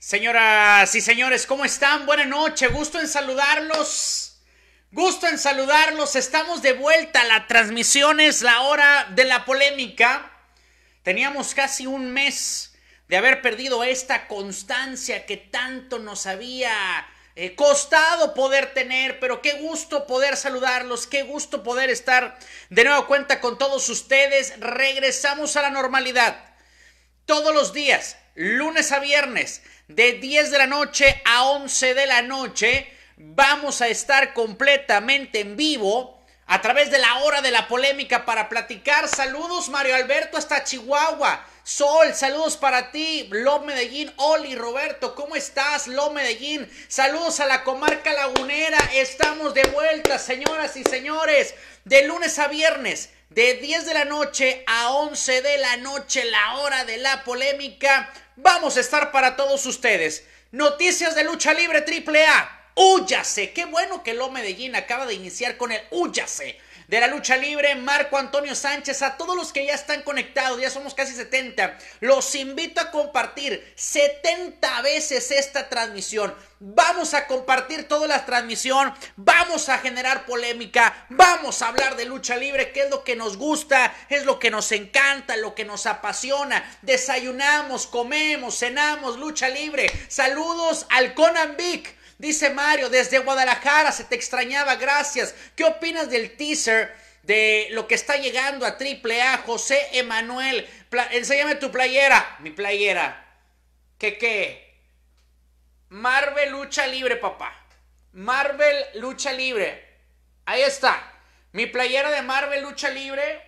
Señoras y señores, ¿cómo están? Buenas noches, gusto en saludarlos. Gusto en saludarlos. Estamos de vuelta. La transmisión es la hora de la polémica. Teníamos casi un mes de haber perdido esta constancia que tanto nos había eh, costado poder tener, pero qué gusto poder saludarlos, qué gusto poder estar de nuevo cuenta con todos ustedes. Regresamos a la normalidad. Todos los días, lunes a viernes, de 10 de la noche a 11 de la noche. Vamos a estar completamente en vivo a través de la hora de la polémica para platicar. Saludos Mario Alberto hasta Chihuahua. Sol, saludos para ti, Lo Medellín, Oli, Roberto, ¿cómo estás? Lo Medellín, saludos a la comarca lagunera, estamos de vuelta, señoras y señores, de lunes a viernes, de 10 de la noche a 11 de la noche, la hora de la polémica. Vamos a estar para todos ustedes. Noticias de lucha libre AAA. Húyase. Qué bueno que lo Medellín acaba de iniciar con el Húyase de la lucha libre, Marco Antonio Sánchez, a todos los que ya están conectados, ya somos casi 70, los invito a compartir 70 veces esta transmisión. Vamos a compartir toda la transmisión, vamos a generar polémica, vamos a hablar de lucha libre, que es lo que nos gusta, es lo que nos encanta, lo que nos apasiona. Desayunamos, comemos, cenamos, lucha libre. Saludos al Conan Vic Dice Mario, desde Guadalajara se te extrañaba, gracias. ¿Qué opinas del teaser de lo que está llegando a AAA? José Emanuel, enséñame tu playera. Mi playera. ¿Qué qué? Marvel Lucha Libre, papá. Marvel Lucha Libre. Ahí está. Mi playera de Marvel Lucha Libre,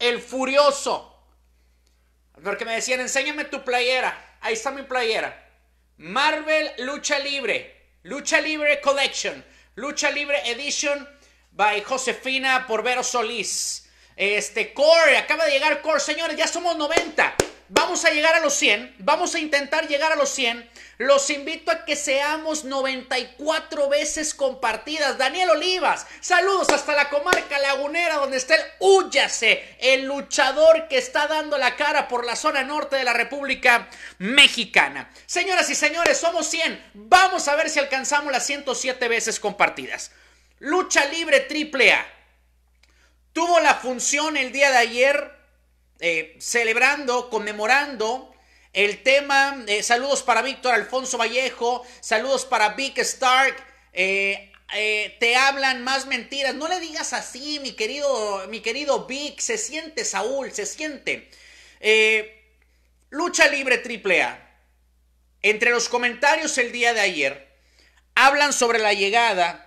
El Furioso. Porque me decían, enséñame tu playera. Ahí está mi playera. Marvel Lucha Libre. Lucha Libre Collection, Lucha Libre Edition by Josefina Porvero Solís. Este, Core, acaba de llegar Core, señores, ya somos 90. Vamos a llegar a los 100, vamos a intentar llegar a los 100. Los invito a que seamos 94 veces compartidas. Daniel Olivas, saludos hasta la comarca lagunera donde está el Húyase, el luchador que está dando la cara por la zona norte de la República Mexicana. Señoras y señores, somos 100. Vamos a ver si alcanzamos las 107 veces compartidas. Lucha Libre AAA. Tuvo la función el día de ayer eh, celebrando, conmemorando el tema. Eh, saludos para Víctor Alfonso Vallejo, saludos para Vic Stark. Eh, te hablan más mentiras. No le digas así, mi querido, mi querido Vic. Se siente Saúl, se siente. Lucha Libre triple A, Entre los comentarios el día de ayer, hablan sobre la llegada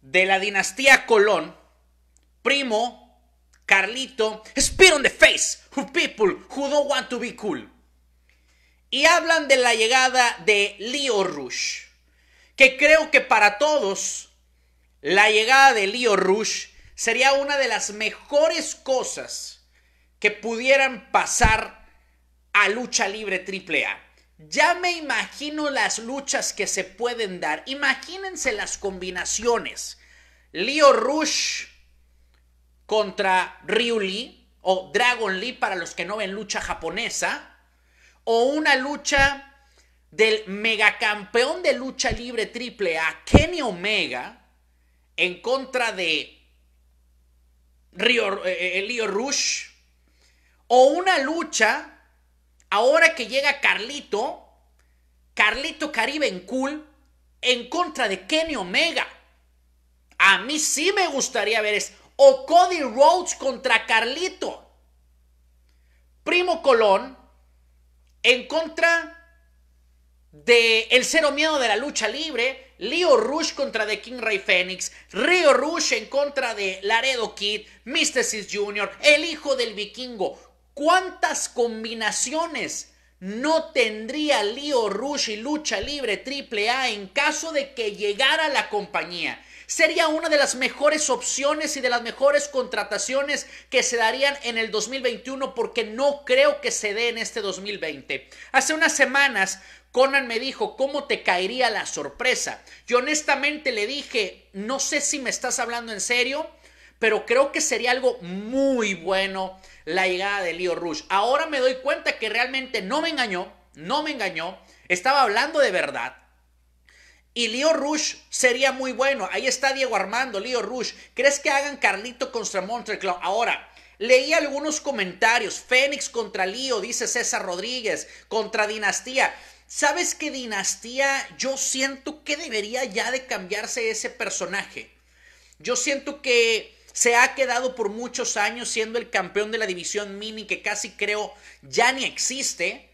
de la dinastía Colón, primo Carlito, spit on the face of people who don't want to be cool. Y hablan de la llegada de Leo Rush, que creo que para todos la llegada de Leo Rush sería una de las mejores cosas que pudieran pasar a lucha libre AAA. Ya me imagino las luchas que se pueden dar. Imagínense las combinaciones. Leo Rush contra Ryuli o Dragon Lee para los que no ven lucha japonesa, o una lucha del megacampeón de lucha libre triple A, Kenny Omega, en contra de Rio eh, eh, Rush, o una lucha, ahora que llega Carlito, Carlito Caribe en Cool, en contra de Kenny Omega. A mí sí me gustaría ver eso o Cody Rhodes contra Carlito. Primo Colón en contra de El Cero Miedo de la Lucha Libre, Leo Rush contra de King Ray Phoenix, Rio Rush en contra de Laredo Kid, Six Jr., El Hijo del Vikingo. ¿Cuántas combinaciones no tendría Leo Rush y Lucha Libre AAA en caso de que llegara la compañía? sería una de las mejores opciones y de las mejores contrataciones que se darían en el 2021 porque no creo que se dé en este 2020. Hace unas semanas Conan me dijo, ¿cómo te caería la sorpresa? Yo honestamente le dije, no sé si me estás hablando en serio, pero creo que sería algo muy bueno la llegada de Leo Rush. Ahora me doy cuenta que realmente no me engañó, no me engañó, estaba hablando de verdad. Y Leo Rush sería muy bueno. Ahí está Diego Armando, Leo Rush. ¿Crees que hagan Carlito contra Montreal? Ahora, leí algunos comentarios. Fénix contra Leo, dice César Rodríguez, contra Dinastía. ¿Sabes qué Dinastía? Yo siento que debería ya de cambiarse ese personaje. Yo siento que se ha quedado por muchos años siendo el campeón de la división mini que casi creo ya ni existe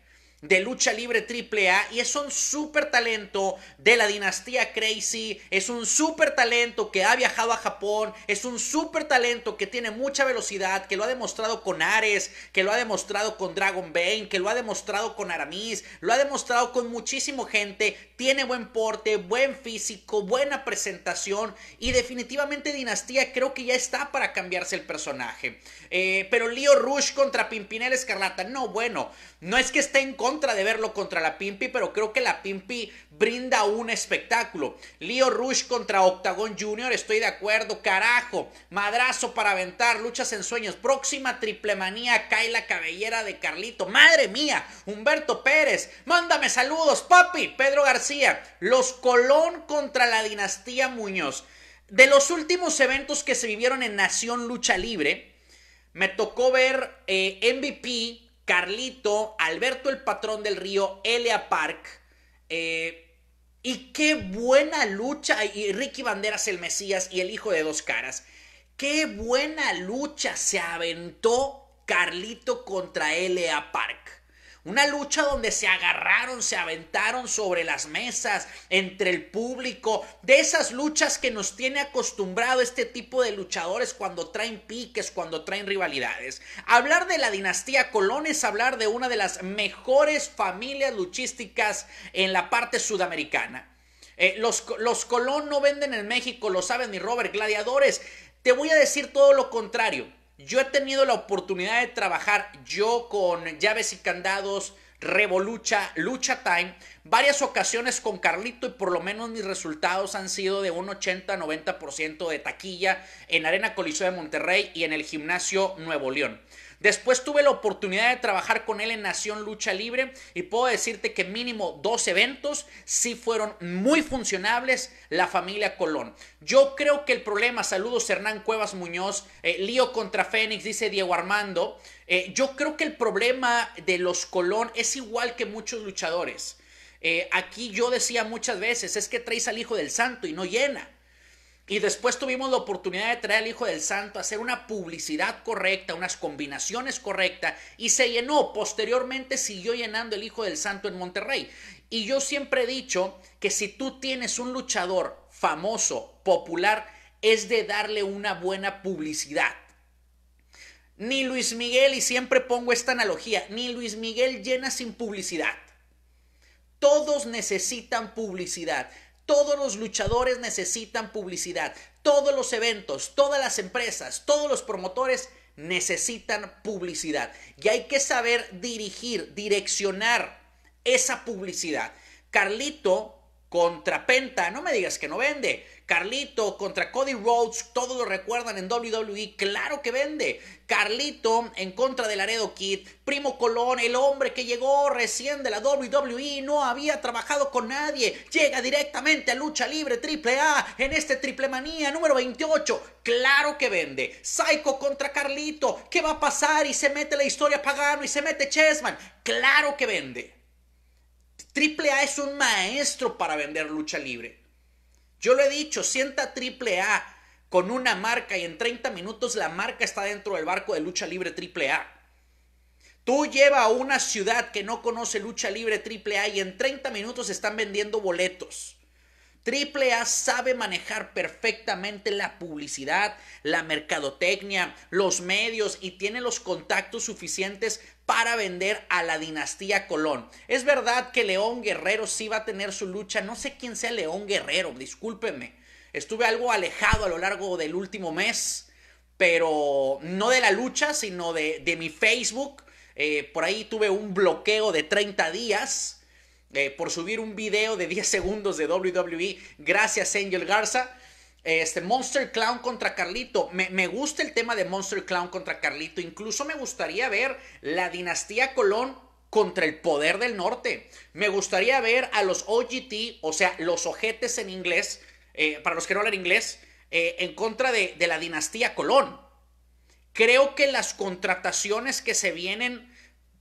de lucha libre AAA y es un super talento de la dinastía Crazy, es un super talento que ha viajado a Japón, es un super talento que tiene mucha velocidad, que lo ha demostrado con Ares, que lo ha demostrado con Dragon Bane, que lo ha demostrado con Aramis, lo ha demostrado con muchísima gente, tiene buen porte, buen físico, buena presentación y definitivamente Dinastía creo que ya está para cambiarse el personaje. Eh, pero Leo Rush contra Pimpinela Escarlata, no, bueno, no es que esté en contra contra de verlo contra la Pimpi, pero creo que la Pimpi brinda un espectáculo. Leo Rush contra Octagon Jr., estoy de acuerdo, carajo. Madrazo para aventar, luchas en sueños. Próxima triple manía cae la cabellera de Carlito. Madre mía, Humberto Pérez, mándame saludos, papi. Pedro García, los Colón contra la dinastía Muñoz. De los últimos eventos que se vivieron en Nación Lucha Libre, me tocó ver eh, MVP Carlito, Alberto el patrón del río, L.A. Park. Eh, y qué buena lucha. Y Ricky Banderas el Mesías y el hijo de dos caras. Qué buena lucha se aventó Carlito contra Elia Park. Una lucha donde se agarraron, se aventaron sobre las mesas, entre el público, de esas luchas que nos tiene acostumbrado este tipo de luchadores cuando traen piques, cuando traen rivalidades. Hablar de la dinastía Colón es hablar de una de las mejores familias luchísticas en la parte sudamericana. Eh, los, Colón no venden en México, lo saben ni Robert, gladiadores. Te voy a decir todo lo contrario. Yo he tenido la oportunidad de trabajar yo con llaves y candados, Revolucha, Lucha Time, varias ocasiones con Carlito y por lo menos mis resultados han sido de un 80-90% de taquilla en Arena Coliseo de Monterrey y en el Gimnasio Nuevo León. Después tuve la oportunidad de trabajar con él en Nación Lucha Libre y puedo decirte que mínimo dos eventos sí fueron muy funcionables la familia Colón. Yo creo que el problema, saludos Hernán Cuevas Muñoz, eh, lío contra Fénix, dice Diego Armando, eh, yo creo que el problema de los Colón es igual que muchos luchadores. Eh, aquí yo decía muchas veces, es que traes al hijo del santo y no llena. Y después tuvimos la oportunidad de traer al Hijo del Santo, hacer una publicidad correcta, unas combinaciones correctas, y se llenó. Posteriormente siguió llenando el Hijo del Santo en Monterrey. Y yo siempre he dicho que si tú tienes un luchador famoso, popular, es de darle una buena publicidad. Ni Luis Miguel, y siempre pongo esta analogía, ni Luis Miguel llena sin publicidad. Todos necesitan publicidad. Todos los luchadores necesitan publicidad. Todos los eventos, todas las empresas, todos los promotores necesitan publicidad. Y hay que saber dirigir, direccionar esa publicidad. Carlito contra Penta, no me digas que no vende. Carlito contra Cody Rhodes, todos lo recuerdan en WWE, claro que vende. Carlito en contra de Laredo Kid, Primo Colón, el hombre que llegó recién de la WWE, no había trabajado con nadie, llega directamente a Lucha Libre A, en este Triple Manía número 28, claro que vende. Psycho contra Carlito, ¿qué va a pasar? Y se mete la historia pagano y se mete Chessman, claro que vende. A es un maestro para vender lucha libre. Yo lo he dicho, sienta triple A con una marca y en 30 minutos la marca está dentro del barco de lucha libre triple A. Tú lleva a una ciudad que no conoce lucha libre triple A y en 30 minutos están vendiendo boletos. Triple A sabe manejar perfectamente la publicidad, la mercadotecnia, los medios y tiene los contactos suficientes para vender a la dinastía Colón. Es verdad que León Guerrero sí va a tener su lucha, no sé quién sea León Guerrero, discúlpenme. Estuve algo alejado a lo largo del último mes, pero no de la lucha, sino de, mi Facebook. Eh, por ahí tuve un bloqueo de 30 días eh, por subir un video de 10 segundos de WWE, gracias Angel Garza. Este, Monster Clown contra Carlito. Me, gusta el tema de Monster Clown contra Carlito. Incluso me gustaría ver la dinastía Colón contra el poder del norte. Me gustaría ver a los OGT, o sea, los ojetes en inglés, eh, para los que no hablan inglés, eh, en contra de, de la dinastía Colón. Creo que las contrataciones que se vienen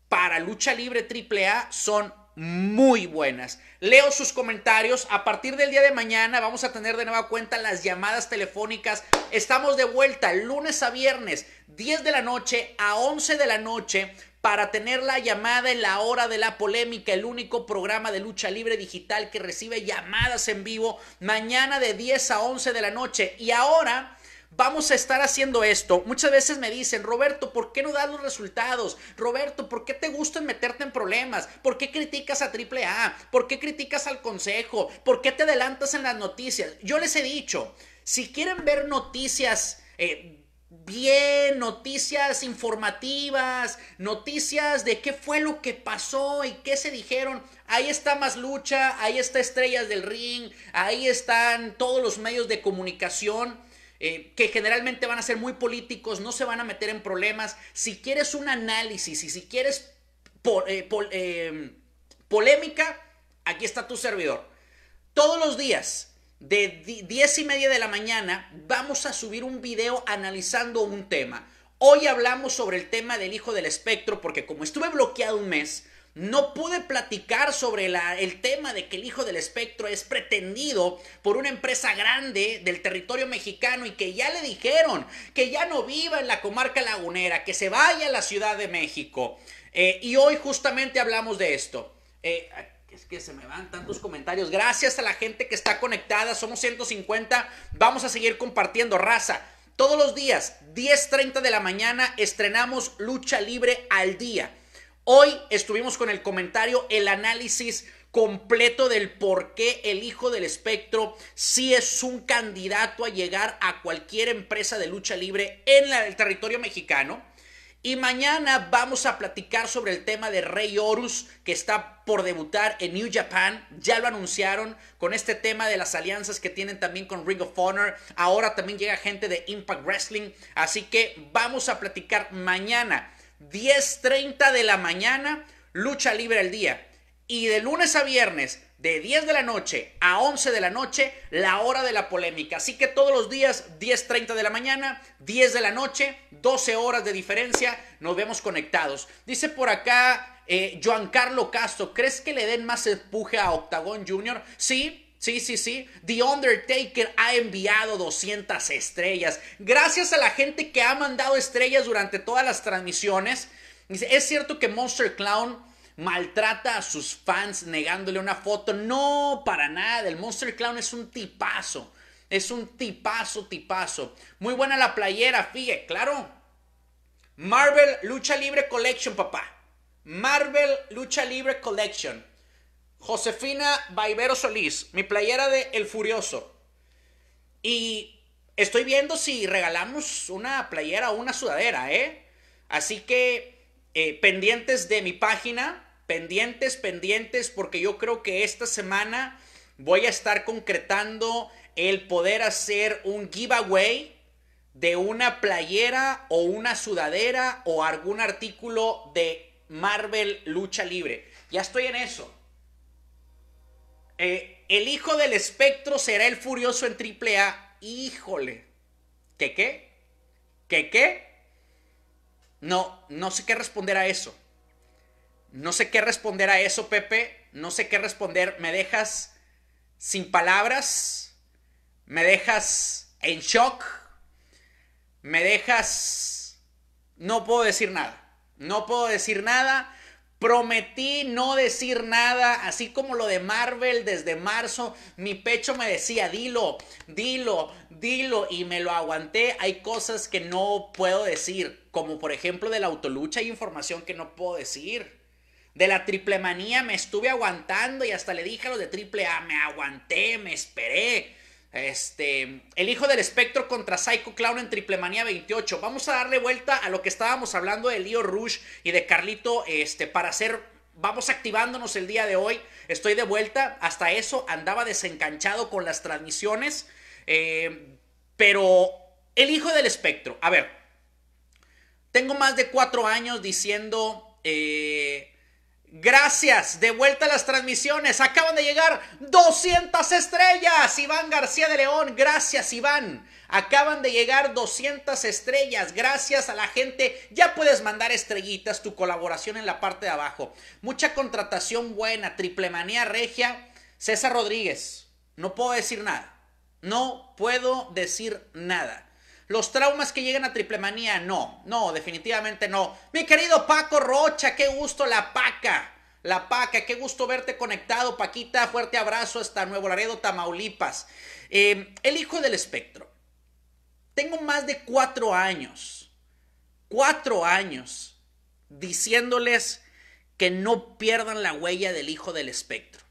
para lucha libre AAA son muy buenas. Leo sus comentarios. A partir del día de mañana vamos a tener de nueva cuenta las llamadas telefónicas. Estamos de vuelta lunes a viernes, 10 de la noche a 11 de la noche para tener la llamada en la hora de la polémica, el único programa de lucha libre digital que recibe llamadas en vivo mañana de 10 a 11 de la noche. Y ahora vamos a estar haciendo esto. Muchas veces me dicen, Roberto, ¿por qué no das los resultados? Roberto, ¿por qué te gusta meterte en problemas? ¿Por qué criticas a AAA? ¿Por qué criticas al consejo? ¿Por qué te adelantas en las noticias? Yo les he dicho, si quieren ver noticias... Eh, bien, noticias informativas, noticias de qué fue lo que pasó y qué se dijeron. Ahí está más lucha, ahí está Estrellas del Ring, ahí están todos los medios de comunicación. Eh, que generalmente van a ser muy políticos, no se van a meter en problemas. Si quieres un análisis y si quieres eh, eh, polémica, aquí está tu servidor. Todos los días, de 10 y media de la mañana, vamos a subir un video analizando un tema. Hoy hablamos sobre el tema del hijo del espectro, porque como estuve bloqueado un mes, no pude platicar sobre el tema de que el hijo del espectro es pretendido por una empresa grande del territorio mexicano y que ya le dijeron que ya no viva en la comarca lagunera, que se vaya a la Ciudad de México. Eh, y hoy justamente hablamos de esto. Eh, es que se me van tantos comentarios. Gracias a la gente que está conectada. Somos 150. Vamos a seguir compartiendo raza. Todos los días, 10.30 de la mañana, estrenamos Lucha Libre al Día. Hoy estuvimos con el comentario, el análisis completo del por qué el hijo del espectro sí es un candidato a llegar a cualquier empresa de lucha libre en el territorio mexicano. Y mañana vamos a platicar sobre el tema de Rey Horus, que está por debutar en New Japan. Ya lo anunciaron con este tema de las alianzas que tienen también con Ring of Honor. Ahora también llega gente de Impact Wrestling. Así que vamos a platicar mañana 10.30 de la mañana, lucha libre al día. Y de lunes a viernes, de 10 de la noche a 11 de la noche, la hora de la polémica. Así que todos los días, 10.30 de la mañana, 10 de la noche, 12 horas de diferencia, nos vemos conectados. Dice por acá eh, Joan Castro, ¿crees que le den más empuje a Octagón Jr.? Sí, Sí, sí, sí. The Undertaker ha enviado 200 estrellas. Gracias a la gente que ha mandado estrellas durante todas las transmisiones. Es cierto que Monster Clown maltrata a sus fans negándole una foto. No, para nada. El Monster Clown es un tipazo. Es un tipazo, tipazo. Muy buena la playera, fíjate, claro. Marvel Lucha Libre Collection, papá. Marvel Lucha Libre Collection. Josefina Baibero Solís, mi playera de El Furioso. Y estoy viendo si regalamos una playera o una sudadera, ¿eh? Así que eh, pendientes de mi página, pendientes, pendientes, porque yo creo que esta semana voy a estar concretando el poder hacer un giveaway de una playera o una sudadera o algún artículo de Marvel Lucha Libre. Ya estoy en eso. Eh, el hijo del espectro será el furioso en triple A. Híjole. ¿Qué qué? ¿Qué qué? No, no sé qué responder a eso. No sé qué responder a eso, Pepe. No sé qué responder. Me dejas sin palabras. Me dejas en shock. Me dejas... No puedo decir nada. No puedo decir nada. Prometí no decir nada, así como lo de Marvel desde marzo. Mi pecho me decía, dilo, dilo, dilo, y me lo aguanté. Hay cosas que no puedo decir, como por ejemplo de la autolucha, hay información que no puedo decir. De la triple manía me estuve aguantando y hasta le dije a los de triple A, me aguanté, me esperé. Este, el hijo del espectro contra Psycho Clown en Triplemanía 28. Vamos a darle vuelta a lo que estábamos hablando de Leo Rush y de Carlito, este, para hacer, vamos activándonos el día de hoy. Estoy de vuelta, hasta eso andaba desencanchado con las transmisiones, eh, pero el hijo del espectro, a ver, tengo más de cuatro años diciendo... Eh, Gracias, de vuelta a las transmisiones. Acaban de llegar 200 estrellas. Iván García de León, gracias Iván. Acaban de llegar 200 estrellas. Gracias a la gente. Ya puedes mandar estrellitas, tu colaboración en la parte de abajo. Mucha contratación buena, triple manía regia. César Rodríguez, no puedo decir nada. No puedo decir nada. Los traumas que llegan a Triplemanía, no, no, definitivamente no. Mi querido Paco Rocha, qué gusto la paca. La Paca, qué gusto verte conectado, Paquita. Fuerte abrazo hasta Nuevo Laredo, Tamaulipas. Em, el hijo del espectro. Tengo más de cuatro años, cuatro años, diciéndoles que no pierdan la huella del hijo del espectro.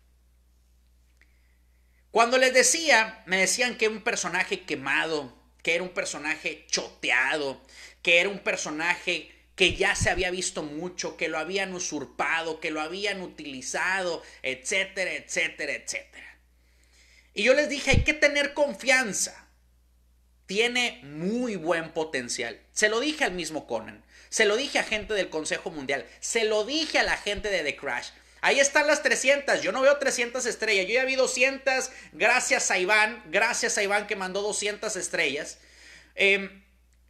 Cuando les decía, me decían que un personaje quemado, que era un personaje choteado, que era un personaje que ya se había visto mucho, que lo habían usurpado, que lo habían utilizado, etcétera, etcétera, etcétera. Y yo les dije, hay que tener confianza. Tiene muy buen potencial. Se lo dije al mismo Conan, se lo dije a gente del Consejo Mundial, se lo dije a la gente de The Crash, Ahí están las 300. Yo no veo 300 estrellas. Yo ya vi 200. Gracias a Iván. Gracias a Iván que mandó 200 estrellas. Em,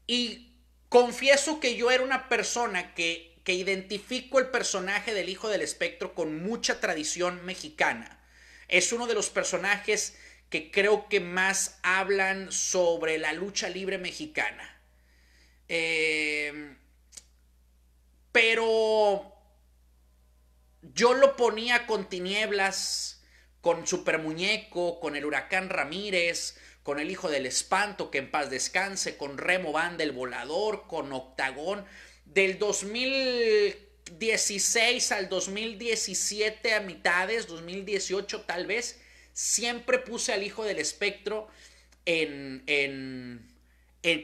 y confieso que yo era una persona que, que identifico el personaje del Hijo del Espectro con mucha tradición mexicana. Es uno de los personajes que creo que más hablan sobre la lucha libre mexicana. Em, pero yo lo ponía con tinieblas, con Super Muñeco, con el Huracán Ramírez, con el Hijo del Espanto, que en paz descanse, con Remo Banda el Volador, con Octagón. Del 2016 al 2017, a mitades, 2018 tal vez, siempre puse al Hijo del Espectro en,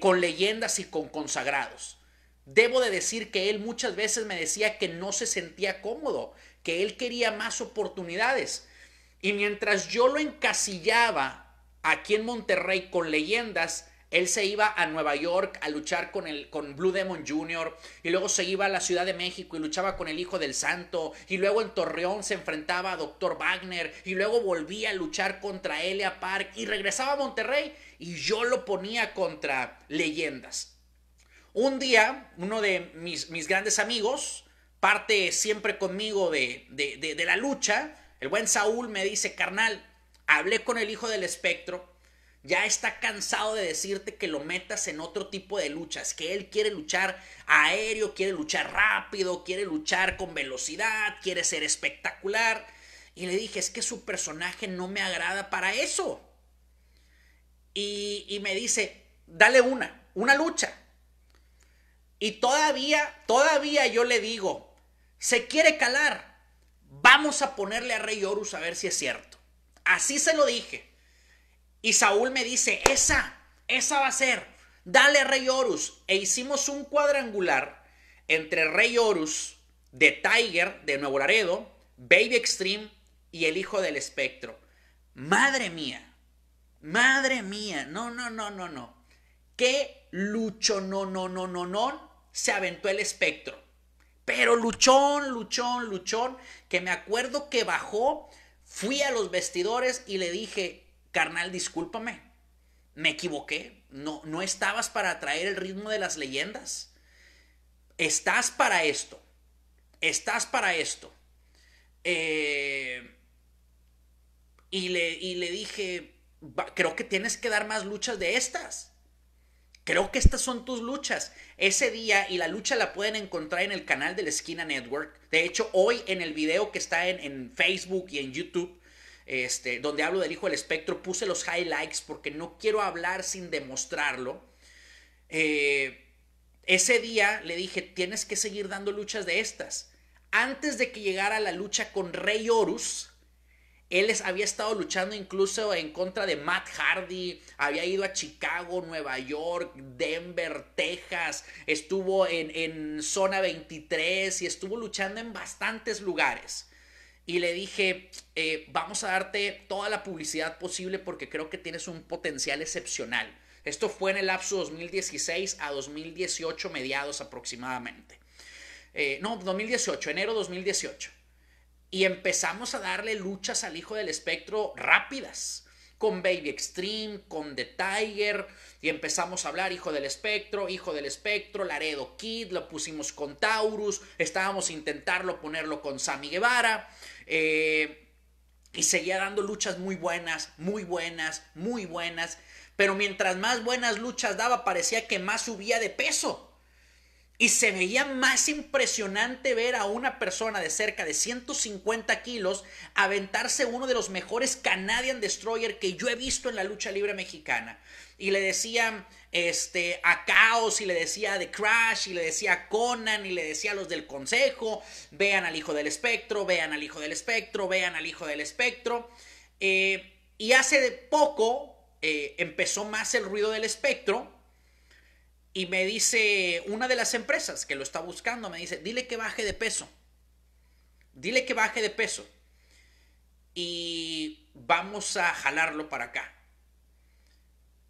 con leyendas y con consagrados. Debo de decir que él muchas veces me decía que no se sentía cómodo, él quería más oportunidades. Y mientras yo lo encasillaba aquí en Monterrey con leyendas, él se iba a Nueva York a luchar con, el, con Blue Demon Jr. y luego se iba a la Ciudad de México y luchaba con el Hijo del Santo y luego en Torreón se enfrentaba a Doctor Wagner y luego volvía a luchar contra Elia Park y regresaba a Monterrey y yo lo ponía contra leyendas. Un día, uno de mis, mis grandes amigos, parte siempre conmigo de, de, la lucha, el buen Saúl me dice, carnal, hablé con el hijo del espectro, ya está cansado de decirte que lo metas en otro tipo de luchas, que él quiere luchar aéreo, quiere luchar rápido, quiere luchar con velocidad, quiere ser espectacular. Y le dije, es que su personaje no me agrada para eso. Y, y me dice, dale una, una lucha. Y todavía, todavía yo le digo, se quiere calar. Vamos a ponerle a Rey Horus a ver si es cierto. Así se lo dije. Y Saúl me dice, esa, esa va a ser. Dale Rey Horus. E hicimos un cuadrangular entre Rey Horus, de Tiger, de Nuevo Laredo, Baby Extreme y el hijo del espectro. Madre mía. Madre mía. No, no, no, no, no. Qué lucho, no, no, no, no, no. Se aventó el espectro. Pero luchón, luchón, luchón, que me acuerdo que bajó, fui a los vestidores y le dije, carnal, discúlpame, me equivoqué, no, no estabas para traer el ritmo de las leyendas, estás para esto, estás para esto. Eh, y, le, y le dije, creo que tienes que dar más luchas de estas. Creo que estas son tus luchas. Ese día y la lucha la pueden encontrar en el canal de la Esquina Network. De hecho, hoy en el video que está en, Facebook y en YouTube, este, donde hablo del Hijo del Espectro, puse los highlights porque no quiero hablar sin demostrarlo. Eh, ese día le dije, tienes que seguir dando luchas de estas. Antes de que llegara la lucha con Rey Horus, él había estado luchando incluso en contra de Matt Hardy, había ido a Chicago, Nueva York, Denver, Texas, estuvo en, zona 23 y estuvo luchando en bastantes lugares. Y le dije, eh, vamos a darte toda la publicidad posible porque creo que tienes un potencial excepcional. Esto fue en el lapso 2016 a 2018 mediados aproximadamente. Eh, no, 2018, enero 2018 y empezamos a darle luchas al hijo del espectro rápidas. Con Baby Extreme, con The Tiger, y empezamos a hablar, hijo del espectro, hijo del espectro, Laredo Kid, lo pusimos con Taurus, estábamos intentando ponerlo con Sammy Guevara, eh, y seguía dando luchas muy buenas, muy buenas, muy buenas, pero mientras más buenas luchas daba, parecía que más subía de peso. Y se veía más impresionante ver a una persona de cerca de 150 kilos aventarse uno de los mejores Canadian Destroyer que yo he visto en la lucha libre mexicana. Y le decían este, a Chaos, y le decía a The Crash, y le decía a Conan, y le decía a los del consejo: vean al hijo del espectro, vean al hijo del espectro, vean al hijo del espectro. Eh, y hace poco eh, empezó más el ruido del espectro y me dice una de las empresas que lo está buscando, me dice, dile que baje de peso. Dile que baje de peso. Y vamos a jalarlo para acá.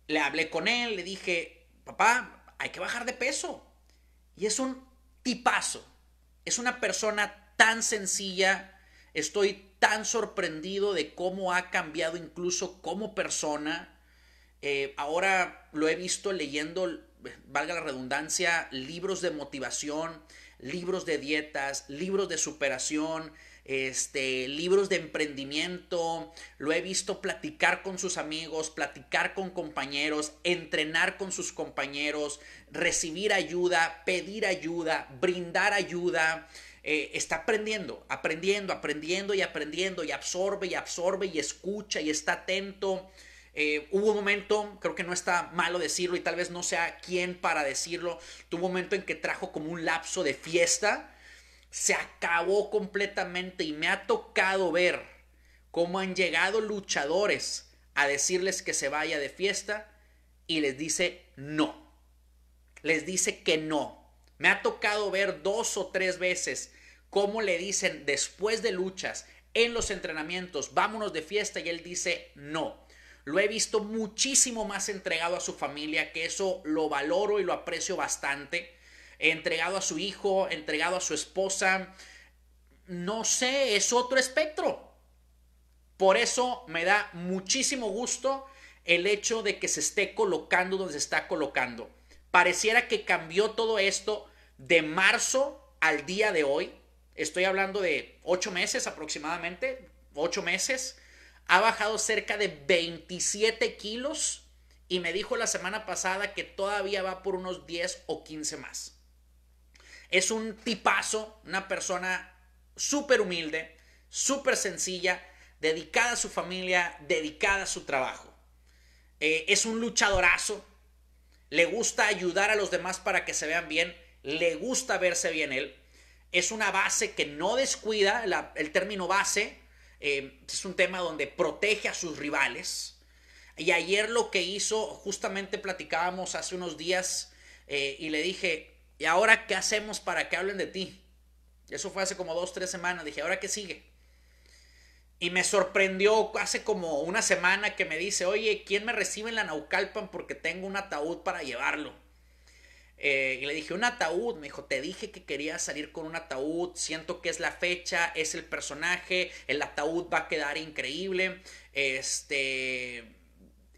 Le hablé con él, le dije, papá, hay que bajar de peso. Y es un tipazo. Es una persona tan sencilla. Estoy tan sorprendido de cómo ha cambiado incluso como persona. Eh, ahora lo he visto leyendo valga la redundancia, libros de motivación, libros de dietas, libros de superación, este, libros de emprendimiento, lo he visto platicar con sus amigos, platicar con compañeros, entrenar con sus compañeros, recibir ayuda, pedir ayuda, brindar ayuda. Eh, está aprendiendo, aprendiendo, aprendiendo y aprendiendo y absorbe y absorbe y escucha y está atento. Eh, hubo un momento, creo que no está malo decirlo y tal vez no sea quién para decirlo, tuvo un momento en que trajo como un lapso de fiesta, se acabó completamente y me ha tocado ver cómo han llegado luchadores a decirles que se vaya de fiesta y les dice no, les dice que no. Me ha tocado ver dos o tres veces cómo le dicen después de luchas, en los entrenamientos, vámonos de fiesta y él dice no lo he visto muchísimo más entregado a su familia, que eso lo valoro y lo aprecio bastante. Entregado a su hijo, entregado a su esposa. No sé, es otro espectro. Por eso me da muchísimo gusto el hecho de que se esté colocando donde se está colocando. Pareciera que cambió todo esto de marzo al día de hoy. Estoy hablando de ocho meses aproximadamente, ocho meses ha bajado cerca de 27 kilos y me dijo la semana pasada que todavía va por unos 10 o 15 más. Es un tipazo, una persona súper humilde, súper sencilla, dedicada a su familia, dedicada a su trabajo. Eh, es un luchadorazo, le gusta ayudar a los demás para que se vean bien, le gusta verse bien él. Es una base que no descuida, el término base Em, es un tema donde protege a sus rivales. Y ayer lo que hizo, justamente platicábamos hace unos días eh, y le dije, ¿y ahora qué hacemos para que hablen de ti? Eso fue hace como dos, tres semanas. Dije, ¿ahora qué sigue? Y me sorprendió hace como una semana que me dice, oye, ¿quién me recibe en la Naucalpan porque tengo un ataúd para llevarlo? Eh, y le dije, un ataúd. Me dijo, te dije que quería salir con un ataúd. Siento que es la fecha, es el personaje. El ataúd va a quedar increíble. Este.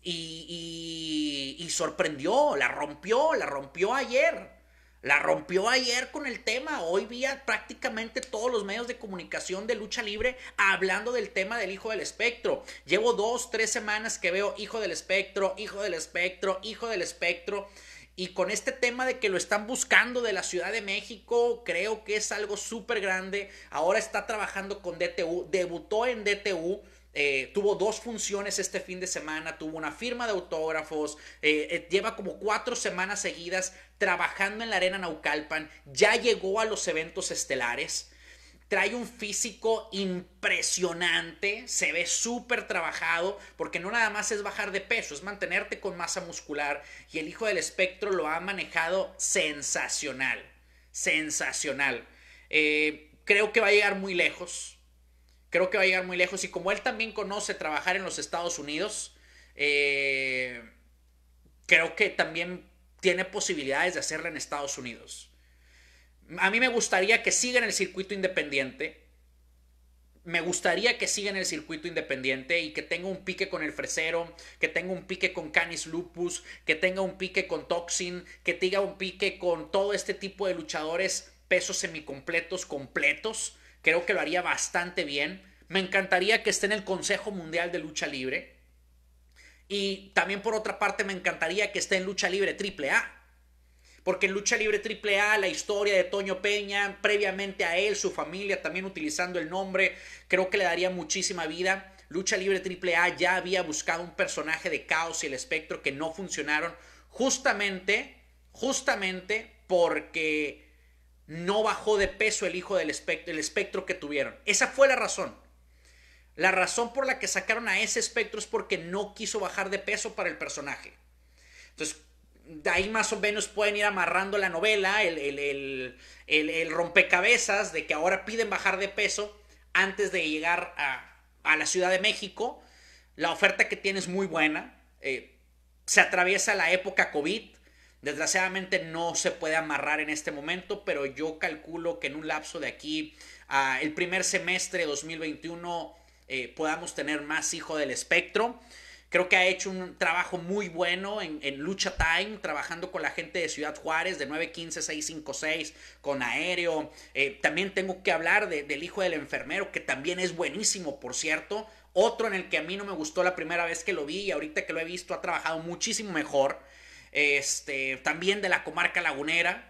Y, sorprendió, la rompió, la rompió ayer. La rompió ayer con el tema. Hoy día prácticamente todos los medios de comunicación de lucha libre hablando del tema del hijo del espectro. Llevo dos, tres semanas que veo hijo del espectro, hijo del espectro, hijo del espectro. Y con este tema de que lo están buscando de la Ciudad de México, creo que es algo súper grande. Ahora está trabajando con DTU, debutó en DTU. Eh, tuvo dos funciones este fin de semana, tuvo una firma de autógrafos, eh, eh, lleva como cuatro semanas seguidas trabajando en la arena Naucalpan, ya llegó a los eventos estelares, Trae un físico impresionante, se ve súper trabajado, porque no nada más es bajar de peso, es mantenerte con masa muscular. Y el hijo del espectro lo ha manejado sensacional, sensacional. Eh, creo que va a llegar muy lejos, creo que va a llegar muy lejos. Y como él también conoce trabajar en los Estados Unidos, eh, creo que también tiene posibilidades de hacerla en Estados Unidos. A mí me gustaría que siga en el circuito independiente. Me gustaría que siga en el circuito independiente y que tenga un pique con el fresero, que tenga un pique con Canis Lupus, que tenga un pique con Toxin, que tenga un pique con todo este tipo de luchadores pesos semicompletos completos. Creo que lo haría bastante bien. Me encantaría que esté en el Consejo Mundial de Lucha Libre. Y también por otra parte me encantaría que esté en Lucha Libre AAA porque en Lucha Libre AAA, la historia de Toño Peña, previamente a él, su familia, también utilizando el nombre, creo que le daría muchísima vida. Lucha Libre AAA ya había buscado un personaje de Caos y el Espectro que no funcionaron justamente, justamente porque no bajó de peso el hijo del espectro, el espectro que tuvieron. Esa fue la razón. La razón por la que sacaron a ese espectro es porque no quiso bajar de peso para el personaje. Entonces, de ahí más o menos pueden ir amarrando la novela, el, rompecabezas de que ahora piden bajar de peso antes de llegar a, la Ciudad de México. La oferta que tiene es muy buena. Eh, se atraviesa la época COVID. Desgraciadamente no se puede amarrar en este momento, pero yo calculo que en un lapso de aquí a el primer semestre de 2021 eh, podamos tener más hijo del espectro. Creo que ha hecho un trabajo muy bueno en, Lucha Time, trabajando con la gente de Ciudad Juárez, de 915-656, con Aéreo. Eh, también tengo que hablar del hijo del enfermero, que también es buenísimo, por cierto. Otro en el que a mí no me gustó la primera vez que lo vi y ahorita que lo he visto ha trabajado muchísimo mejor. Este, también de la comarca lagunera,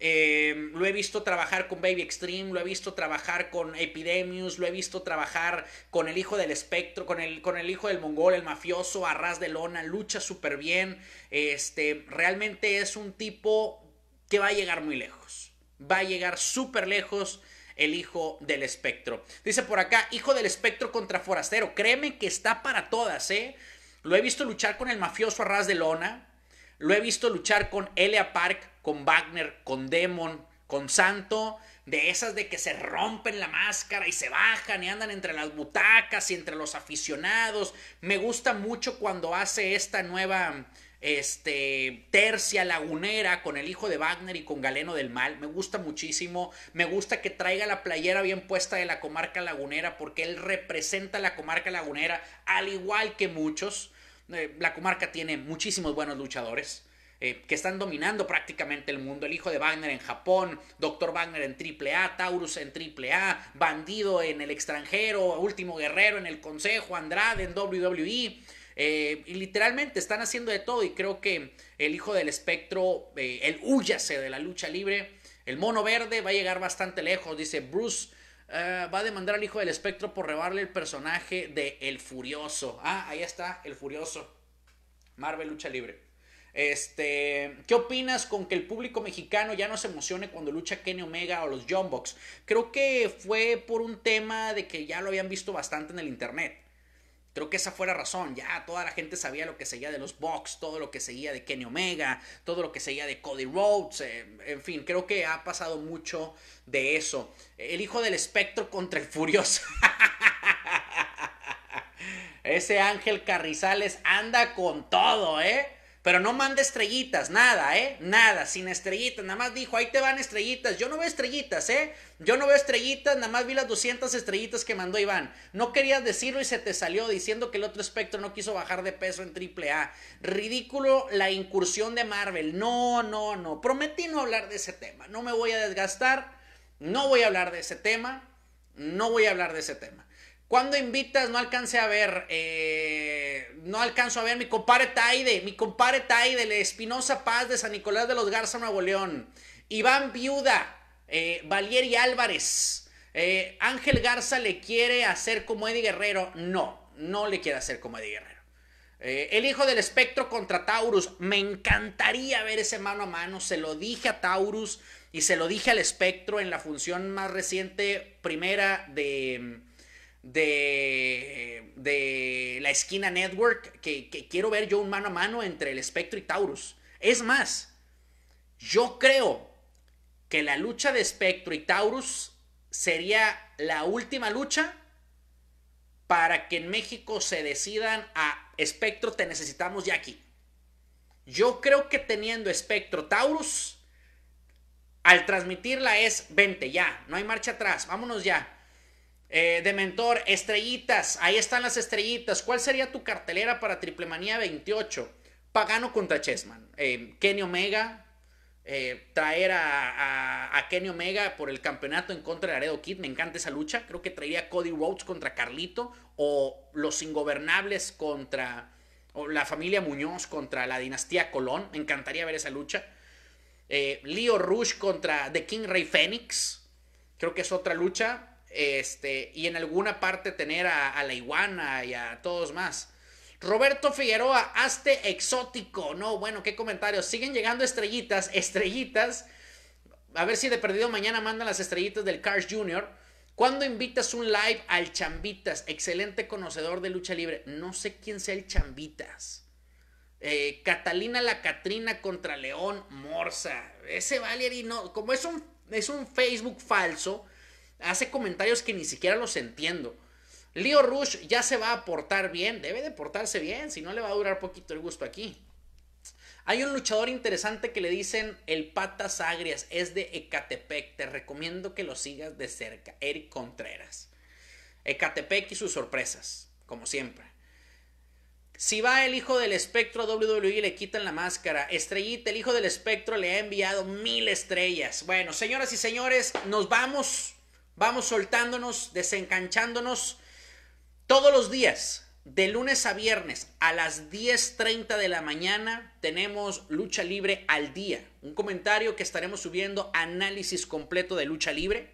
Em, lo he visto trabajar con Baby Extreme, lo he visto trabajar con Epidemius, lo he visto trabajar con el hijo del espectro, con el, con el hijo del mongol, el mafioso, arras de lona, lucha súper bien. Este, realmente es un tipo que va a llegar muy lejos. Va a llegar súper lejos el hijo del espectro. Dice por acá, hijo del espectro contra forastero. Créeme que está para todas, ¿eh? Lo he visto luchar con el mafioso Arras de Lona. Lo he visto luchar con Elia Park con Wagner, con Demon, con Santo, de esas de que se rompen la máscara y se bajan y andan entre las butacas y entre los aficionados. Me gusta mucho cuando hace esta nueva este, tercia lagunera con el hijo de Wagner y con Galeno del Mal. Me gusta muchísimo. Me gusta que traiga la playera bien puesta de la comarca lagunera porque él representa la comarca lagunera al igual que muchos. Eh, la comarca tiene muchísimos buenos luchadores. Eh, que están dominando prácticamente el mundo. El hijo de Wagner en Japón, Doctor Wagner en AAA, Taurus en AAA, Bandido en el extranjero, Último Guerrero en el Consejo, Andrade en WWE. Eh, y literalmente están haciendo de todo y creo que el hijo del espectro, eh, el huyase de la lucha libre, el mono verde va a llegar bastante lejos, dice Bruce. va a demandar al hijo del espectro por rebarle el personaje de El Furioso. Ah, ahí está, El Furioso. Marvel Lucha Libre. Este, ¿Qué opinas con que el público mexicano ya no se emocione cuando lucha Kenny Omega o los John Box? Creo que fue por un tema de que ya lo habían visto bastante en el internet. Creo que esa fue la razón. Ya toda la gente sabía lo que seguía de los Box todo lo que seguía de Kenny Omega, todo lo que seguía de Cody Rhodes. Eh, en fin, creo que ha pasado mucho de eso. El hijo del espectro contra el furioso. Ese Ángel Carrizales anda con todo, ¿eh? Pero no manda estrellitas, nada, ¿eh? Nada, sin estrellitas. Nada más dijo, ahí te van estrellitas. Yo no veo estrellitas, ¿eh? Yo no veo estrellitas, nada más vi las 200 estrellitas que mandó Iván. No querías decirlo y se te salió diciendo que el otro espectro no quiso bajar de peso en AAA. Ridículo la incursión de Marvel. No, no, no. Prometí no hablar de ese tema. No me voy a desgastar. No voy a hablar de ese tema. No voy a hablar de ese tema. Cuando invitas? No alcancé a ver. Eh, no alcanzo a ver. Mi compadre Taide. Mi compadre Taide. de Espinosa Paz de San Nicolás de los Garza, Nuevo León. Iván Viuda. Eh, Álvarez. Eh, Ángel Garza le quiere hacer como Eddie Guerrero. No, no le quiere hacer como Eddie Guerrero. Eh, el hijo del espectro contra Taurus. Me encantaría ver ese mano a mano. Se lo dije a Taurus y se lo dije al espectro en la función más reciente, primera de de, la esquina Network que, quiero ver yo un mano a mano entre el Espectro y Taurus. Es más, yo creo que la lucha de Espectro y Taurus sería la última lucha para que en México se decidan a Espectro te necesitamos ya aquí. Yo creo que teniendo Espectro Taurus, al transmitirla es 20 ya, no hay marcha atrás, vámonos ya. Eh, de mentor, estrellitas, ahí están las estrellitas. ¿Cuál sería tu cartelera para Triple Manía 28? Pagano contra Chessman. Eh, Kenny Omega, eh, traer a, Kenny Omega por el campeonato en contra de Aredo Kid, me encanta esa lucha. Creo que traería Cody Rhodes contra Carlito o los Ingobernables contra la familia Muñoz contra la dinastía Colón. Me encantaría ver esa lucha. Leo Rush contra The King Ray Phoenix. Creo que es otra lucha este, y en alguna parte tener a, la iguana y a todos más. Roberto Figueroa, hazte exótico. No, bueno, qué comentarios. Siguen llegando estrellitas, estrellitas. A ver si de perdido mañana mandan las estrellitas del Cars Jr. ¿Cuándo invitas un live al Chambitas? Excelente conocedor de lucha libre. No sé quién sea el Chambitas. Eh, Catalina la Catrina contra León Morsa. Ese Valerie no, como es un, es un Facebook falso, hace comentarios que ni siquiera los entiendo. Leo Rush ya se va a portar bien, debe de portarse bien, si no le va a durar poquito el gusto aquí. Hay un luchador interesante que le dicen el Patas Agrias, es de Ecatepec, te recomiendo que lo sigas de cerca, Eric Contreras. Ecatepec y sus sorpresas, como siempre. Si va el hijo del espectro a WWE le quitan la máscara. Estrellita, el hijo del espectro le ha enviado mil estrellas. Bueno, señoras y señores, nos vamos. Vamos soltándonos, desencanchándonos. todos los días. De lunes a viernes a las 10.30 de la mañana tenemos Lucha Libre al Día. Un comentario que estaremos subiendo análisis completo de Lucha Libre.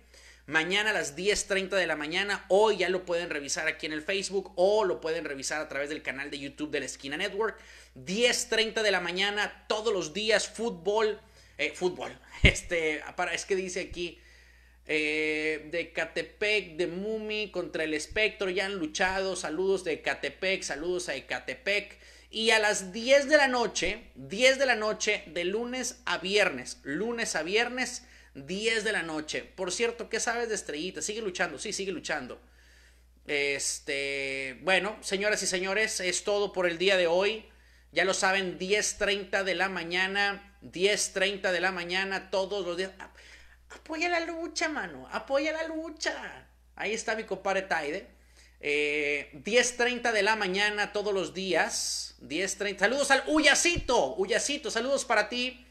Mañana a las 10.30 de la mañana. Hoy ya lo pueden revisar aquí en el Facebook o lo pueden revisar a través del canal de YouTube de la Esquina Network. 10.30 de la mañana todos los días. Fútbol. Eh, fútbol. Este, para, es que dice aquí eh, de Catepec, de Mumi contra el espectro, ya han luchado, saludos de Catepec, saludos a Ecatepec. Y a las 10 de la noche, 10 de la noche, de lunes a viernes, lunes a viernes, 10 de la noche. Por cierto, ¿qué sabes de Estrellita? Sigue luchando, sí, sigue luchando. Este, bueno, señoras y señores, es todo por el día de hoy. Ya lo saben, 10.30 de la mañana, 10.30 de la mañana, todos los días. Apoya la lucha, mano. Apoya la lucha. Ahí está mi compadre Taide. 10.30 eh, de la mañana todos los días. 10.30. Saludos al Huyacito. Huyacito, saludos para ti.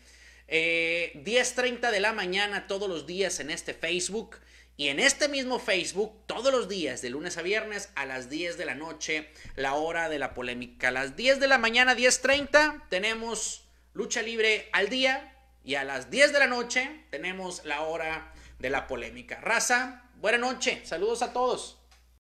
10.30 eh, de la mañana todos los días en este Facebook. Y en este mismo Facebook, todos los días, de lunes a viernes, a las 10 de la noche, la hora de la polémica. A las 10 de la mañana, 10.30, tenemos lucha libre al día y a las 10 de la noche tenemos la hora de la polémica. Raza, buena noche. Saludos a todos.